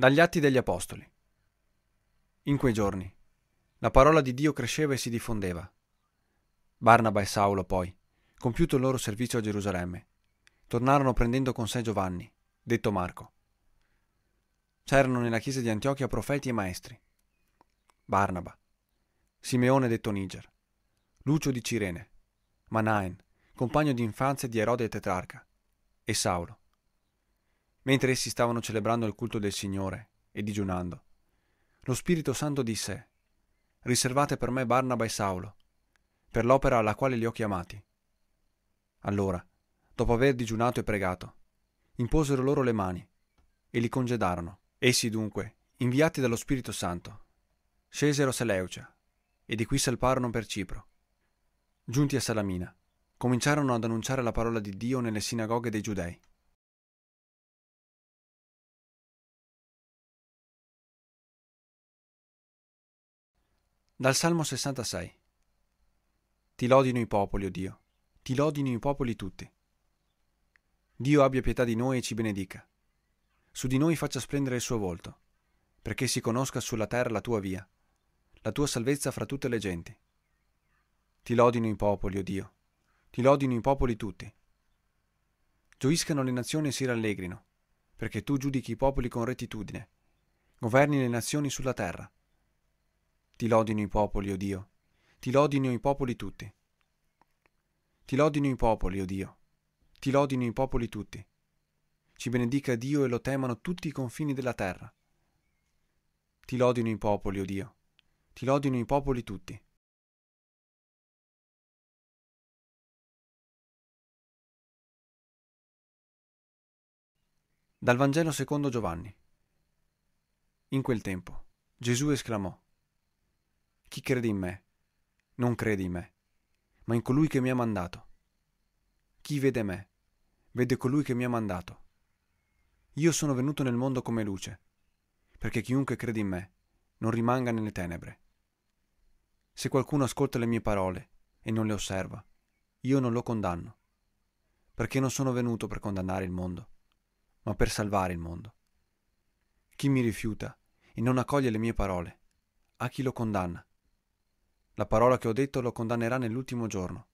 Dagli Atti degli Apostoli. In quei giorni la parola di Dio cresceva e si diffondeva. Barnaba e Saulo poi, compiuto il loro servizio a Gerusalemme, tornarono prendendo con sé Giovanni, detto Marco. C'erano nella chiesa di Antiochia profeti e maestri. Barnaba, Simeone detto Niger, Lucio di Cirene, Manaen, compagno di infanzia di Erode e Tetrarca, e Saulo mentre essi stavano celebrando il culto del Signore e digiunando. Lo Spirito Santo disse, Riservate per me Barnaba e Saulo, per l'opera alla quale li ho chiamati. Allora, dopo aver digiunato e pregato, imposero loro le mani e li congedarono. Essi dunque, inviati dallo Spirito Santo, scesero a Seleucia e di qui salparono per Cipro. Giunti a Salamina, cominciarono ad annunciare la parola di Dio nelle sinagoghe dei giudei. Dal Salmo 66 Ti lodino i popoli, o oh Dio, ti lodino i popoli tutti. Dio abbia pietà di noi e ci benedica. Su di noi faccia splendere il suo volto, perché si conosca sulla terra la tua via, la tua salvezza fra tutte le genti. Ti lodino i popoli, o oh Dio, ti lodino i popoli tutti. Gioiscano le nazioni e si rallegrino, perché tu giudichi i popoli con rettitudine, governi le nazioni sulla terra. Ti lodino i popoli, o oh Dio. Ti lodino i popoli tutti. Ti lodino i popoli, o oh Dio. Ti lodino i popoli tutti. Ci benedica Dio e lo temano tutti i confini della terra. Ti lodino i popoli, o oh Dio. Ti lodino i popoli tutti. Dal Vangelo secondo Giovanni. In quel tempo Gesù esclamò chi crede in me non crede in me, ma in colui che mi ha mandato. Chi vede me vede colui che mi ha mandato. Io sono venuto nel mondo come luce, perché chiunque crede in me non rimanga nelle tenebre. Se qualcuno ascolta le mie parole e non le osserva, io non lo condanno, perché non sono venuto per condannare il mondo, ma per salvare il mondo. Chi mi rifiuta e non accoglie le mie parole, a chi lo condanna? La parola che ho detto lo condannerà nell'ultimo giorno.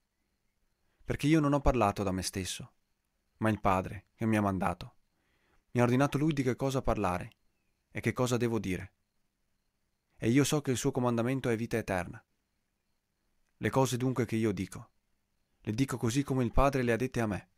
Perché io non ho parlato da me stesso, ma il Padre che mi ha mandato. Mi ha ordinato lui di che cosa parlare e che cosa devo dire. E io so che il suo comandamento è vita eterna. Le cose dunque che io dico, le dico così come il Padre le ha dette a me.